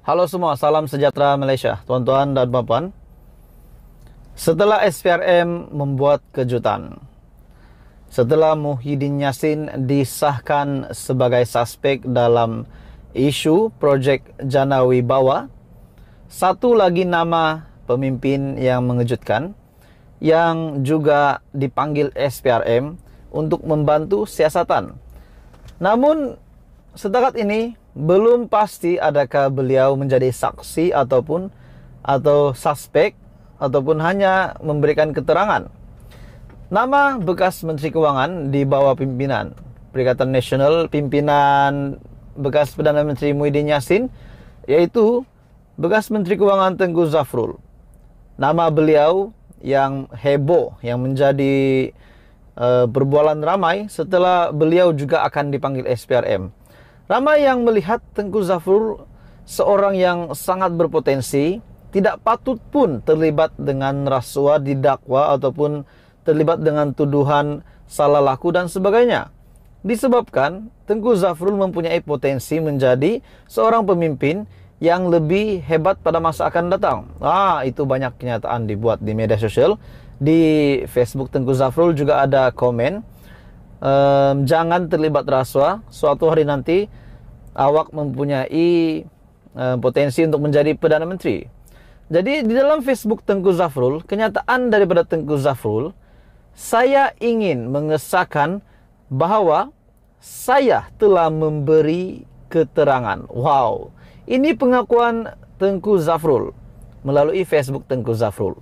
Halo semua, salam sejahtera Malaysia, tuan-tuan dan puan-puan. Setelah SPRM membuat kejutan, setelah Muhyiddin Yassin disahkan sebagai suspek dalam isu projek Janawi Wibawa, satu lagi nama pemimpin yang mengejutkan yang juga dipanggil SPRM untuk membantu siasatan. Namun setakat ini belum pasti adakah beliau menjadi saksi ataupun atau suspek ataupun hanya memberikan keterangan. Nama bekas Menteri Keuangan di bawah pimpinan Perikatan Nasional pimpinan bekas Perdana Menteri Muhyiddin Yassin yaitu bekas Menteri Keuangan Tengku Zafrul. Nama beliau yang heboh yang menjadi e, eh, perbualan ramai setelah beliau juga akan dipanggil SPRM. Ramai yang melihat Tengku Zafrul seorang yang sangat berpotensi, tidak patut pun terlibat dengan rasuah didakwa ataupun terlibat dengan tuduhan salah laku dan sebagainya. Disebabkan Tengku Zafrul mempunyai potensi menjadi seorang pemimpin yang lebih hebat pada masa akan datang. Ah, itu banyak kenyataan dibuat di media sosial. Di Facebook Tengku Zafrul juga ada komen um, jangan terlibat rasuah suatu hari nanti awak mempunyai um, potensi untuk menjadi perdana menteri jadi di dalam Facebook Tengku Zafrul kenyataan daripada Tengku Zafrul saya ingin mengesahkan bahawa saya telah memberi keterangan wow ini pengakuan Tengku Zafrul melalui Facebook Tengku Zafrul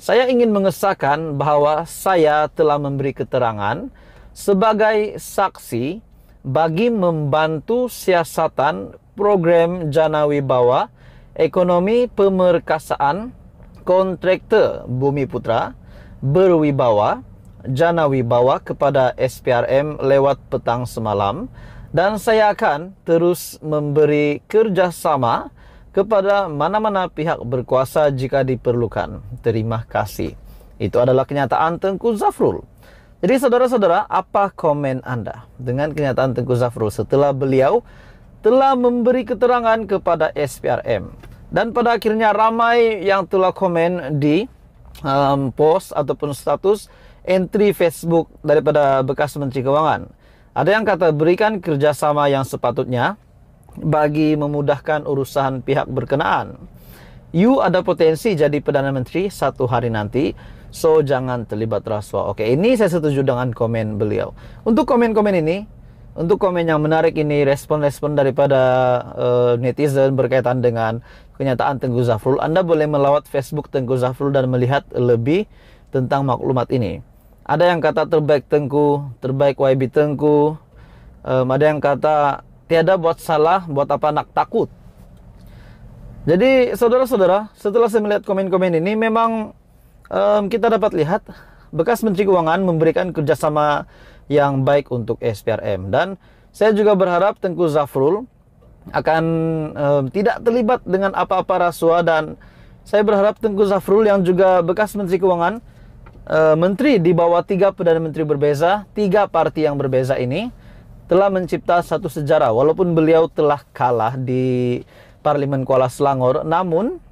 saya ingin mengesahkan bahawa saya telah memberi keterangan sebagai saksi bagi membantu siasatan program Janawi bawa ekonomi pemerkasaan kontraktor Bumi Putra berwibawa Janawi bawa kepada SPRM lewat petang semalam dan saya akan terus memberi kerjasama kepada mana-mana pihak berkuasa jika diperlukan. Terima kasih. Itu adalah kenyataan Tengku Zafrul. Jadi saudara-saudara, apa komen Anda dengan kenyataan Tengku Zafrul setelah beliau telah memberi keterangan kepada SPRM? Dan pada akhirnya ramai yang telah komen di um, post ataupun status entry Facebook daripada bekas Menteri Keuangan. Ada yang kata berikan kerjasama yang sepatutnya bagi memudahkan urusan pihak berkenaan. You ada potensi jadi Perdana Menteri satu hari nanti So jangan terlibat rasuah. Oke, ini saya setuju dengan komen beliau. Untuk komen-komen ini, untuk komen yang menarik ini, respon-respon daripada uh, netizen berkaitan dengan kenyataan Tengku Zafrul, Anda boleh melawat Facebook Tengku Zafrul dan melihat lebih tentang maklumat ini. Ada yang kata terbaik Tengku, terbaik YB Tengku. Um, ada yang kata tiada buat salah, buat apa nak takut. Jadi saudara-saudara, setelah saya melihat komen-komen ini memang um, kita dapat lihat bekas Menteri Keuangan memberikan kerjasama yang baik untuk SPRM dan saya juga berharap Tengku Zafrul akan um, tidak terlibat dengan apa-apa rasuah dan saya berharap Tengku Zafrul yang juga bekas Menteri Keuangan uh, Menteri di bawah tiga perdana menteri berbeza tiga parti yang berbeza ini telah mencipta satu sejarah walaupun beliau telah kalah di parlimen Kuala Selangor namun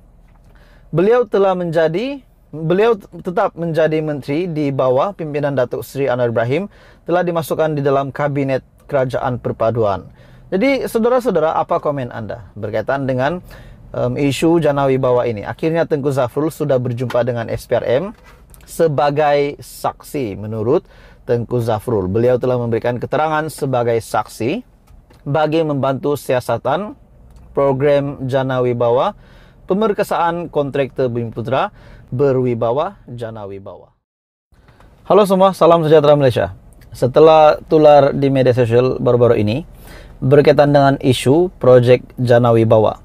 beliau telah menjadi beliau tetap menjadi menteri di bawah pimpinan Datuk Seri Anwar Ibrahim telah dimasukkan di dalam kabinet kerajaan perpaduan. Jadi saudara-saudara apa komen Anda berkaitan dengan um, isu Janawi bawah ini? Akhirnya Tengku Zafrul sudah berjumpa dengan SPRM sebagai saksi menurut Tengku Zafrul. Beliau telah memberikan keterangan sebagai saksi bagi membantu siasatan program Janawi bawah pemerkasaan kontraktor Bumi Putra berwibawa jana wibawa. Halo semua, salam sejahtera Malaysia. Setelah tular di media sosial baru-baru ini berkaitan dengan isu projek jana wibawa.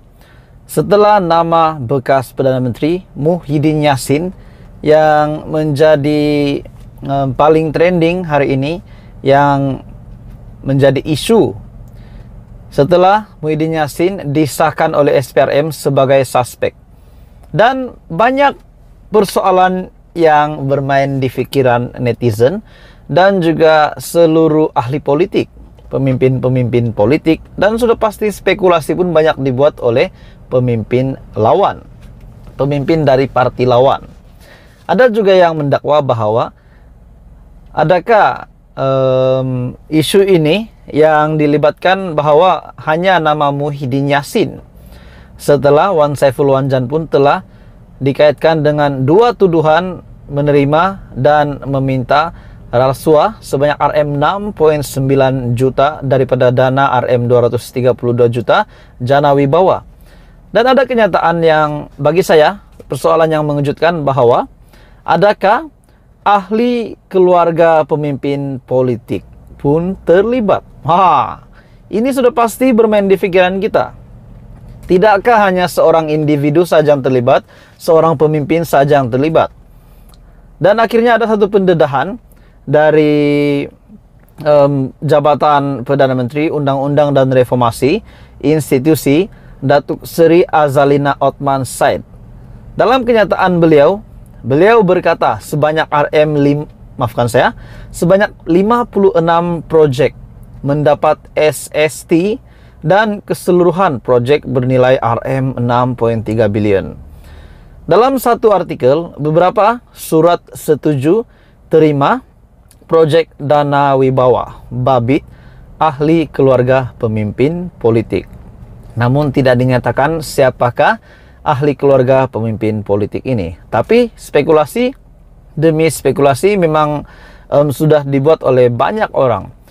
Setelah nama bekas Perdana Menteri Muhyiddin Yassin yang menjadi um, paling trending hari ini yang menjadi isu setelah Muhyiddin Yassin disahkan oleh SPRM sebagai suspek. Dan banyak persoalan yang bermain di pikiran netizen dan juga seluruh ahli politik, pemimpin-pemimpin politik dan sudah pasti spekulasi pun banyak dibuat oleh pemimpin lawan, pemimpin dari parti lawan. Ada juga yang mendakwa bahwa adakah um, isu ini yang dilibatkan bahwa hanya nama Muhyiddin Yasin setelah Wan Saiful Wanjan pun telah dikaitkan dengan dua tuduhan menerima dan meminta rasuah sebanyak RM 6.9 juta daripada dana RM 232 juta Jana Wibawa. Dan ada kenyataan yang bagi saya persoalan yang mengejutkan bahwa adakah ahli keluarga pemimpin politik pun terlibat? Ha, ini sudah pasti bermain di pikiran kita. Tidakkah hanya seorang individu saja yang terlibat, seorang pemimpin saja yang terlibat? Dan akhirnya ada satu pendedahan dari um, jabatan Perdana Menteri, Undang-Undang dan Reformasi, institusi Datuk Seri Azalina Otman Said. Dalam kenyataan beliau, beliau berkata sebanyak RM 5, maafkan saya, sebanyak 56 proyek mendapat SST dan keseluruhan proyek bernilai RM 6.3 billion. Dalam satu artikel, beberapa surat setuju terima proyek dana wibawa, babit, ahli keluarga pemimpin politik. Namun tidak dinyatakan siapakah ahli keluarga pemimpin politik ini. Tapi spekulasi demi spekulasi memang um, sudah dibuat oleh banyak orang.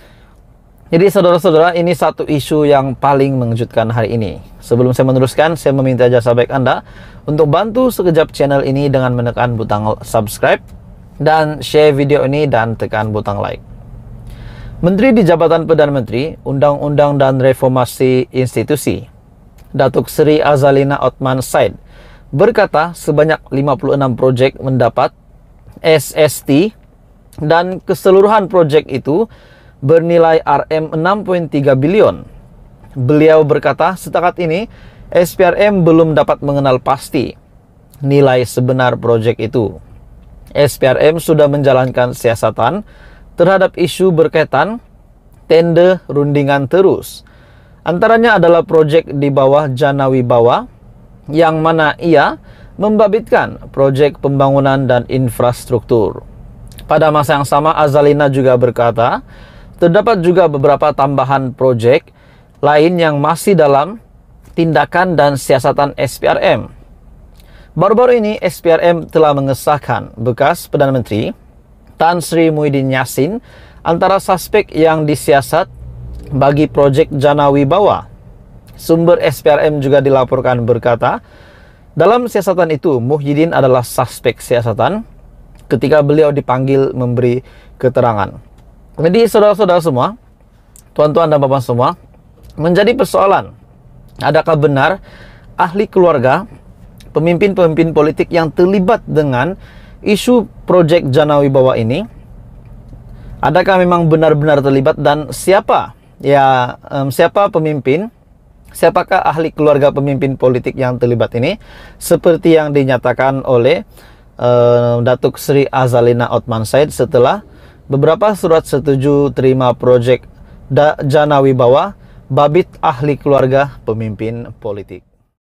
Jadi saudara-saudara ini satu isu yang paling mengejutkan hari ini. Sebelum saya meneruskan, saya meminta jasa baik Anda untuk bantu sekejap channel ini dengan menekan butang subscribe dan share video ini dan tekan butang like. Menteri di jabatan Perdana Menteri, Undang-Undang dan Reformasi Institusi, Datuk Seri Azalina Otman Said, berkata sebanyak 56 proyek mendapat SST dan keseluruhan projek itu bernilai RM 6.3 bilion. Beliau berkata, setakat ini SPRM belum dapat mengenal pasti nilai sebenar proyek itu. SPRM sudah menjalankan siasatan terhadap isu berkaitan tender rundingan terus. Antaranya adalah proyek di bawah janawi bawah yang mana ia membabitkan proyek pembangunan dan infrastruktur. Pada masa yang sama Azalina juga berkata, Terdapat juga beberapa tambahan proyek lain yang masih dalam tindakan dan siasatan SPRM. Baru-baru ini SPRM telah mengesahkan bekas Perdana Menteri Tan Sri Muhyiddin Yassin antara suspek yang disiasat bagi proyek Jana Wibawa. Sumber SPRM juga dilaporkan berkata, dalam siasatan itu Muhyiddin adalah suspek siasatan ketika beliau dipanggil memberi keterangan. Jadi saudara-saudara semua, tuan-tuan dan bapak semua, menjadi persoalan, adakah benar ahli keluarga, pemimpin-pemimpin politik yang terlibat dengan isu proyek Janawi Bawah ini, adakah memang benar-benar terlibat dan siapa ya um, siapa pemimpin, siapakah ahli keluarga pemimpin politik yang terlibat ini, seperti yang dinyatakan oleh um, Datuk Sri Azalina Otman Said setelah Beberapa surat setuju terima proyek Janawi bawah Babit Ahli Keluarga Pemimpin Politik.